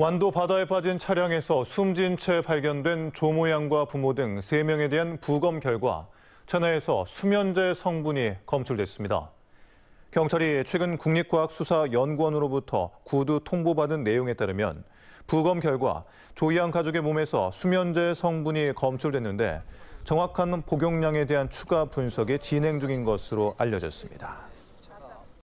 완도 바다에 빠진 차량에서 숨진 채 발견된 조모 양과 부모 등 3명에 대한 부검 결과 천하에서 수면제 성분이 검출됐습니다. 경찰이 최근 국립과학수사연구원으로부터 구두 통보받은 내용에 따르면 부검 결과 조이양 가족의 몸에서 수면제 성분이 검출됐는데 정확한 복용량에 대한 추가 분석이 진행 중인 것으로 알려졌습니다.